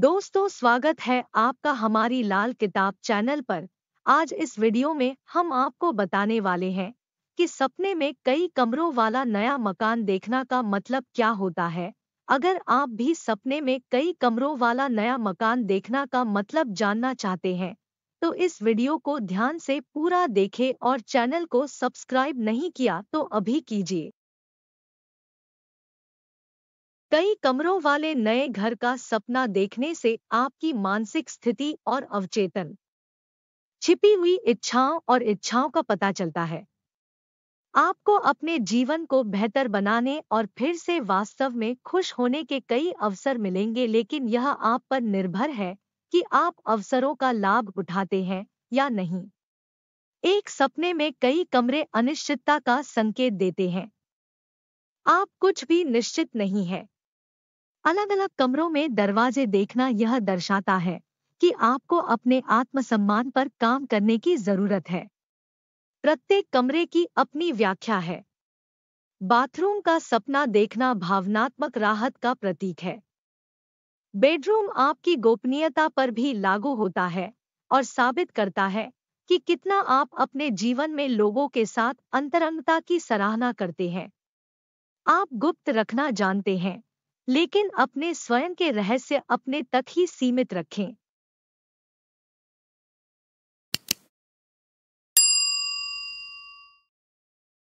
दोस्तों स्वागत है आपका हमारी लाल किताब चैनल पर आज इस वीडियो में हम आपको बताने वाले हैं कि सपने में कई कमरों वाला नया मकान देखना का मतलब क्या होता है अगर आप भी सपने में कई कमरों वाला नया मकान देखना का मतलब जानना चाहते हैं तो इस वीडियो को ध्यान से पूरा देखें और चैनल को सब्सक्राइब नहीं किया तो अभी कीजिए कई कमरों वाले नए घर का सपना देखने से आपकी मानसिक स्थिति और अवचेतन छिपी हुई इच्छाओं और इच्छाओं का पता चलता है आपको अपने जीवन को बेहतर बनाने और फिर से वास्तव में खुश होने के कई अवसर मिलेंगे लेकिन यह आप पर निर्भर है कि आप अवसरों का लाभ उठाते हैं या नहीं एक सपने में कई कमरे अनिश्चितता का संकेत देते हैं आप कुछ भी निश्चित नहीं है अलग अलग कमरों में दरवाजे देखना यह दर्शाता है कि आपको अपने आत्मसम्मान पर काम करने की जरूरत है प्रत्येक कमरे की अपनी व्याख्या है बाथरूम का सपना देखना भावनात्मक राहत का प्रतीक है बेडरूम आपकी गोपनीयता पर भी लागू होता है और साबित करता है कि कितना आप अपने जीवन में लोगों के साथ अंतरंगता की सराहना करते हैं आप गुप्त रखना जानते हैं लेकिन अपने स्वयं के रहस्य अपने तक ही सीमित रखें